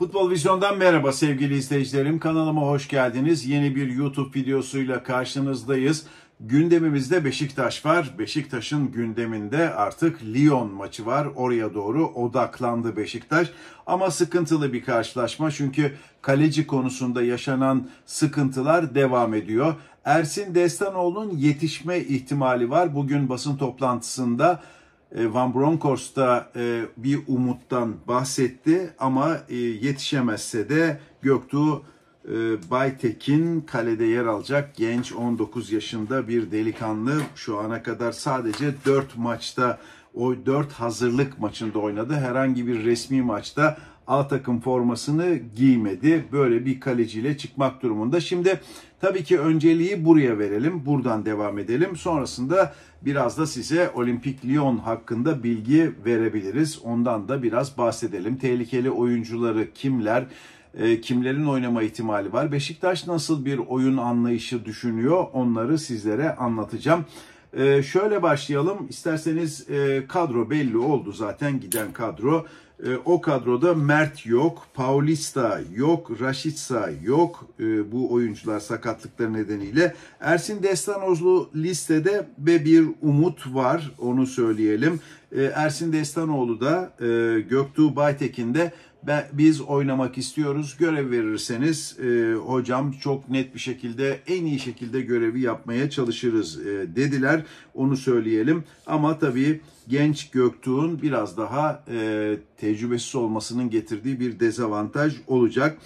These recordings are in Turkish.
Futbol Vizyon'dan merhaba sevgili izleyicilerim. Kanalıma hoş geldiniz. Yeni bir YouTube videosuyla karşınızdayız. Gündemimizde Beşiktaş var. Beşiktaş'ın gündeminde artık Lyon maçı var. Oraya doğru odaklandı Beşiktaş. Ama sıkıntılı bir karşılaşma çünkü kaleci konusunda yaşanan sıkıntılar devam ediyor. Ersin Destanoğlu'nun yetişme ihtimali var. Bugün basın toplantısında e, Van Bronckhorst da e, bir umuttan bahsetti ama e, yetişemezse de Göktuğ Baytekin kalede yer alacak genç 19 yaşında bir delikanlı şu ana kadar sadece 4 maçta o 4 hazırlık maçında oynadı. Herhangi bir resmi maçta A takım formasını giymedi. Böyle bir kaleciyle çıkmak durumunda. Şimdi tabii ki önceliği buraya verelim. Buradan devam edelim. Sonrasında biraz da size Olimpik Lyon hakkında bilgi verebiliriz. Ondan da biraz bahsedelim. Tehlikeli oyuncuları kimler? Ee, kimlerin oynama ihtimali var? Beşiktaş nasıl bir oyun anlayışı düşünüyor? Onları sizlere anlatacağım. Ee, şöyle başlayalım. İsterseniz e, kadro belli oldu zaten giden kadro. E, o kadroda Mert yok, Paulista yok, Raşitsa yok. E, bu oyuncular sakatlıkları nedeniyle. Ersin Destanozlu listede ve bir umut var onu söyleyelim. E, Ersin Destanoğlu da e, Göktuğ Baytekin de biz oynamak istiyoruz. Görev verirseniz e, hocam çok net bir şekilde en iyi şekilde görevi yapmaya çalışırız e, dediler. Onu söyleyelim. Ama tabii genç Göktuğ'un biraz daha e, tecrübesiz olmasının getirdiği bir dezavantaj olacak.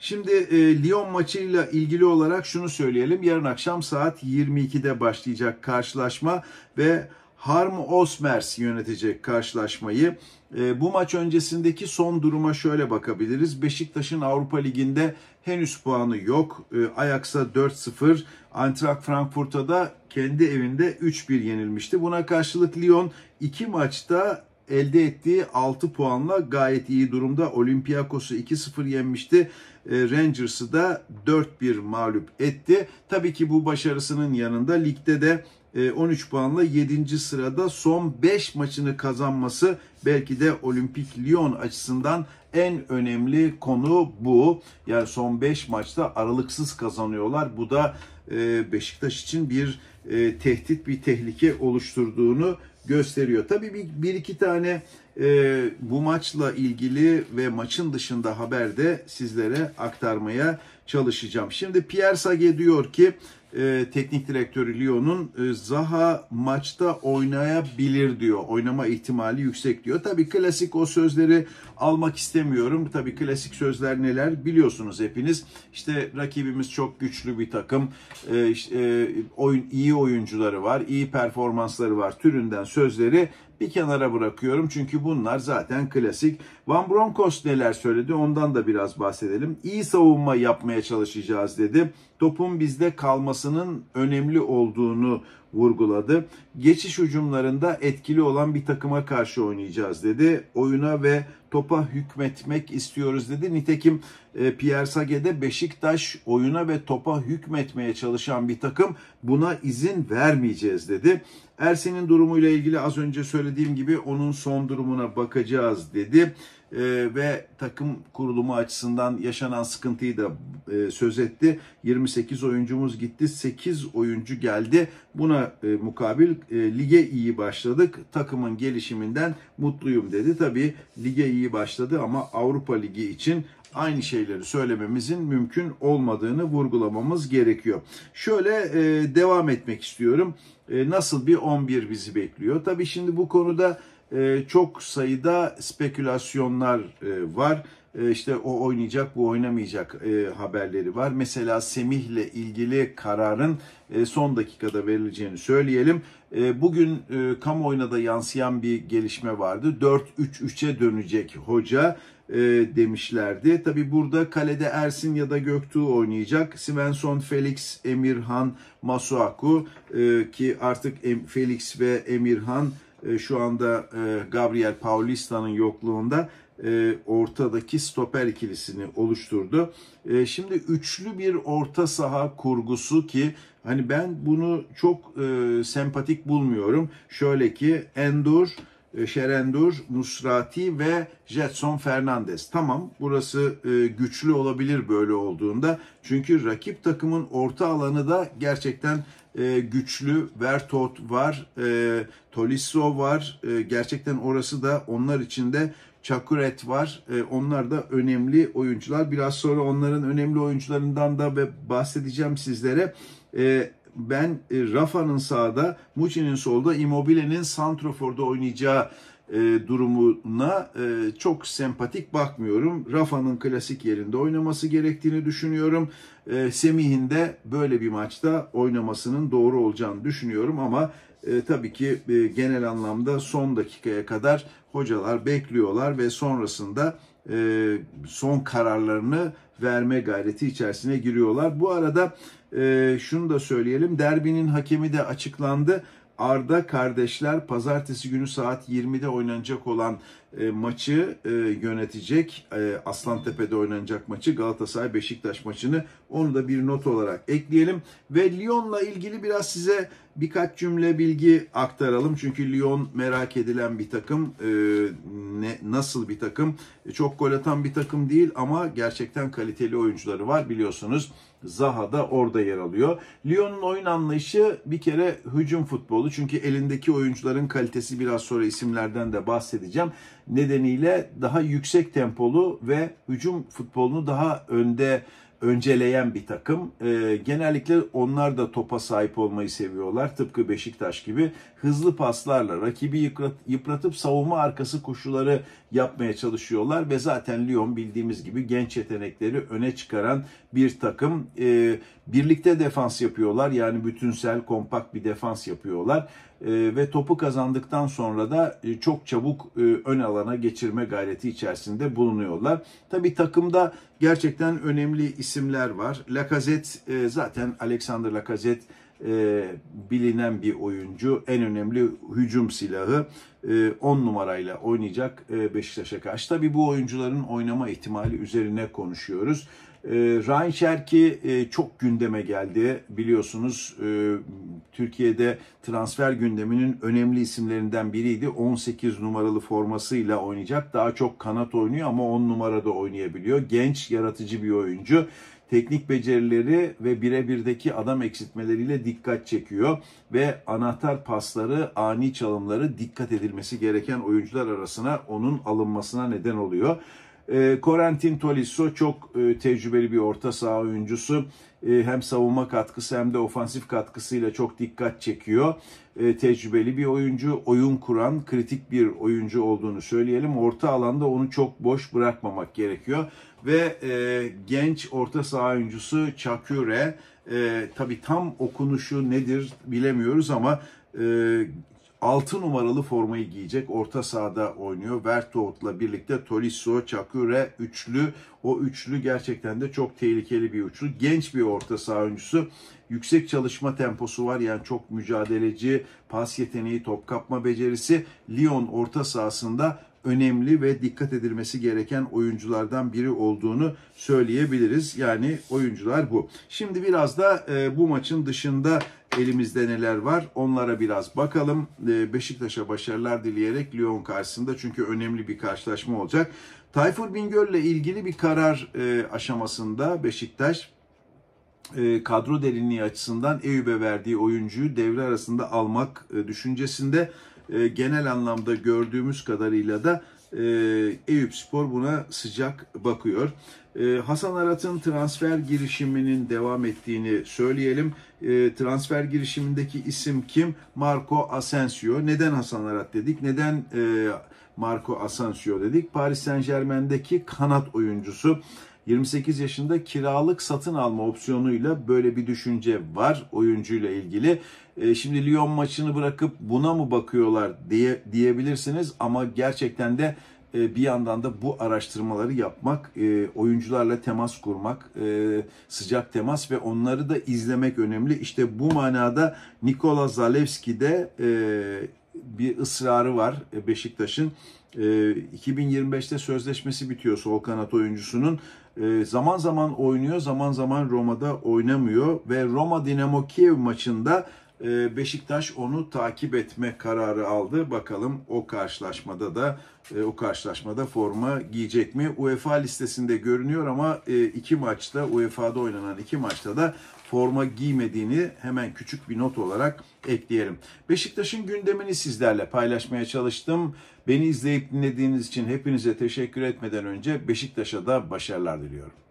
Şimdi e, Lyon maçıyla ilgili olarak şunu söyleyelim. Yarın akşam saat 22'de başlayacak karşılaşma ve Harm Osmers yönetecek karşılaşmayı. E, bu maç öncesindeki son duruma şöyle bakabiliriz. Beşiktaş'ın Avrupa Ligi'nde henüz puanı yok. E, Ajax'a 4-0, Antrak Frankfurt'a da kendi evinde 3-1 yenilmişti. Buna karşılık Lyon iki maçta elde ettiği 6 puanla gayet iyi durumda. Olympiakos'u 2-0 yenmişti. E, Rangers'ı da 4-1 mağlup etti. Tabii ki bu başarısının yanında ligde de 13 ee, puanla 7. sırada son 5 maçını kazanması belki de Olimpik Lyon açısından en önemli konu bu. Yani son 5 maçta aralıksız kazanıyorlar. Bu da e, Beşiktaş için bir e, tehdit, bir tehlike oluşturduğunu gösteriyor. Tabii bir, bir iki tane e, bu maçla ilgili ve maçın dışında haber de sizlere aktarmaya çalışacağım. Şimdi Pierre Sage diyor ki e, teknik direktörü Lyon'un e, Zaha maçta oynayabilir diyor. Oynama ihtimali yüksek diyor. Tabii klasik o sözleri almak istemiyorum. Tabii klasik sözler neler biliyorsunuz hepiniz. İşte rakibimiz çok güçlü bir takım. E, e, oyun iyi iyi oyuncuları var, iyi performansları var türünden sözleri bir kenara bırakıyorum. Çünkü bunlar zaten klasik Van Bronckhorst neler söyledi ondan da biraz bahsedelim. İyi savunma yapmaya çalışacağız dedi. Topun bizde kalmasının önemli olduğunu vurguladı. Geçiş ucumlarında etkili olan bir takıma karşı oynayacağız dedi. Oyuna ve topa hükmetmek istiyoruz dedi. Nitekim e, Pierre Sage'de Beşiktaş oyuna ve topa hükmetmeye çalışan bir takım buna izin vermeyeceğiz dedi. Ersin'in durumuyla ilgili az önce söylediğim gibi onun son durumuna bakacağız dedi e, ve takım kurulumu açısından yaşanan sıkıntıyı da e, söz etti. 28 oyuncumuz gitti, 8 oyuncu geldi. Buna e, mukabil e, lige iyi başladık. Takımın gelişiminden mutluyum dedi. Tabii lige iyi başladı ama Avrupa Ligi için aynı şeyleri söylememizin mümkün olmadığını vurgulamamız gerekiyor. Şöyle e, devam etmek istiyorum. E, nasıl bir 11 bizi bekliyor? Tabii şimdi bu konuda e, çok sayıda spekülasyonlar e, var. E, işte o oynayacak, bu oynamayacak e, haberleri var. Mesela Semih'le ilgili kararın e, son dakikada verileceğini söyleyelim. E, bugün e, kamuoyuna da yansıyan bir gelişme vardı. 4-3-3'e dönecek hoca e, demişlerdi. Tabi burada kalede Ersin ya da Göktuğ oynayacak. Svensson, Felix, Emirhan, Masuaku e, ki artık Felix ve Emirhan e, şu anda e, Gabriel Paulista'nın yokluğunda e, ortadaki stoper ikilisini oluşturdu. E, şimdi üçlü bir orta saha kurgusu ki hani ben bunu çok sempatik bulmuyorum. Şöyle ki Endur, e, Şerendur, Musrati ve Jetson Fernandez. Tamam burası güçlü olabilir böyle olduğunda. Çünkü rakip takımın orta alanı da gerçekten e, güçlü. Vertot var, e, Tolisso var. E, gerçekten orası da onlar için de Çakuret var. E, onlar da önemli oyuncular. Biraz sonra onların önemli oyuncularından da bahsedeceğim sizlere. E, ben e, Rafa'nın sağda, Muçi'nin solda, Immobile'nin Santrofor'da oynayacağı e, durumuna e, çok sempatik bakmıyorum. Rafa'nın klasik yerinde oynaması gerektiğini düşünüyorum. E, Semih'in de böyle bir maçta oynamasının doğru olacağını düşünüyorum ama e, tabii ki e, genel anlamda son dakikaya kadar hocalar bekliyorlar ve sonrasında e, son kararlarını verme gayreti içerisine giriyorlar. Bu arada e, şunu da söyleyelim derbinin hakemi de açıklandı. Arda kardeşler pazartesi günü saat 20'de oynanacak olan e, maçı e, yönetecek. E, Aslantepe'de oynanacak maçı Galatasaray Beşiktaş maçını onu da bir not olarak ekleyelim ve Lyon'la ilgili biraz size Birkaç cümle bilgi aktaralım çünkü Lyon merak edilen bir takım, e, ne, nasıl bir takım, e, çok gol atan bir takım değil ama gerçekten kaliteli oyuncuları var biliyorsunuz. Zaha da orada yer alıyor. Lyon'un oyun anlayışı bir kere hücum futbolu. Çünkü elindeki oyuncuların kalitesi biraz sonra isimlerden de bahsedeceğim. Nedeniyle daha yüksek tempolu ve hücum futbolunu daha önde önceleyen bir takım. E, genellikle onlar da topa sahip olmayı seviyorlar. Tıpkı Beşiktaş gibi hızlı paslarla rakibi yıprat, yıpratıp savunma arkası koşuları yapmaya çalışıyorlar ve zaten Lyon bildiğimiz gibi genç yetenekleri öne çıkaran bir takım. E, birlikte defans yapıyorlar. Yani bütünsel, kompakt bir defans yapıyorlar. Ee, ve topu kazandıktan sonra da e, çok çabuk e, ön alana geçirme gayreti içerisinde bulunuyorlar. Tabi takımda gerçekten önemli isimler var. Lacazette e, zaten Alexander Lacazette bilinen bir oyuncu. En önemli hücum silahı 10 numarayla oynayacak Beşiktaş'a karşı. Tabi bu oyuncuların oynama ihtimali üzerine konuşuyoruz. Ee, e, Ryan Şerki çok gündeme geldi biliyorsunuz e, Türkiye'de transfer gündeminin önemli isimlerinden biriydi. 18 numaralı formasıyla oynayacak daha çok kanat oynuyor ama 10 numarada oynayabiliyor. Genç yaratıcı bir oyuncu teknik becerileri ve birebirdeki adam eksiltmeleriyle dikkat çekiyor ve anahtar pasları, ani çalımları dikkat edilmesi gereken oyuncular arasına onun alınmasına neden oluyor. E, ee, Corentin Tolisso çok e, tecrübeli bir orta saha oyuncusu. Ee, hem savunma katkısı hem de ofansif katkısıyla çok dikkat çekiyor. Ee, tecrübeli bir oyuncu, oyun kuran, kritik bir oyuncu olduğunu söyleyelim. Orta alanda onu çok boş bırakmamak gerekiyor. Ve e, genç orta saha oyuncusu Çakure, e, tabii tam okunuşu nedir bilemiyoruz ama e, 6 numaralı formayı giyecek. Orta sahada oynuyor. Vertout'la birlikte Tolisso, Çakure üçlü. O üçlü gerçekten de çok tehlikeli bir üçlü. Genç bir orta saha oyuncusu. Yüksek çalışma temposu var. Yani çok mücadeleci, pas yeteneği, top kapma becerisi. Lyon orta sahasında önemli ve dikkat edilmesi gereken oyunculardan biri olduğunu söyleyebiliriz. Yani oyuncular bu. Şimdi biraz da e, bu maçın dışında elimizde neler var onlara biraz bakalım. E, Beşiktaş'a başarılar dileyerek Lyon karşısında çünkü önemli bir karşılaşma olacak. Tayfur Bingöl ile ilgili bir karar e, aşamasında Beşiktaş e, kadro derinliği açısından Eyüp'e verdiği oyuncuyu devre arasında almak e, düşüncesinde e, genel anlamda gördüğümüz kadarıyla da e, Eyüp Spor buna sıcak bakıyor. E, Hasan Arat'ın transfer girişiminin devam ettiğini söyleyelim. E, transfer girişimindeki isim kim? Marco Asensio. Neden Hasan Arat dedik? Neden e, Marco Asensio dedik? Paris Saint Germain'deki kanat oyuncusu. 28 yaşında kiralık satın alma opsiyonuyla böyle bir düşünce var oyuncuyla ilgili. E, şimdi Lyon maçını bırakıp buna mı bakıyorlar diye diyebilirsiniz ama gerçekten de e, bir yandan da bu araştırmaları yapmak, e, oyuncularla temas kurmak, sıcak temas ve onları da izlemek önemli. İşte bu manada Nikola Zalewski de bir ısrarı var e, Beşiktaş'ın. 2025'te e, sözleşmesi bitiyor sol kanat oyuncusunun. E, zaman zaman oynuyor, zaman zaman Roma'da oynamıyor ve Roma Dinamo Kiev maçında Beşiktaş onu takip etme kararı aldı. Bakalım o karşılaşmada da o karşılaşmada forma giyecek mi? UEFA listesinde görünüyor ama iki maçta UEFA'da oynanan iki maçta da forma giymediğini hemen küçük bir not olarak ekleyelim. Beşiktaş'ın gündemini sizlerle paylaşmaya çalıştım. Beni izleyip dinlediğiniz için hepinize teşekkür etmeden önce Beşiktaş'a da başarılar diliyorum.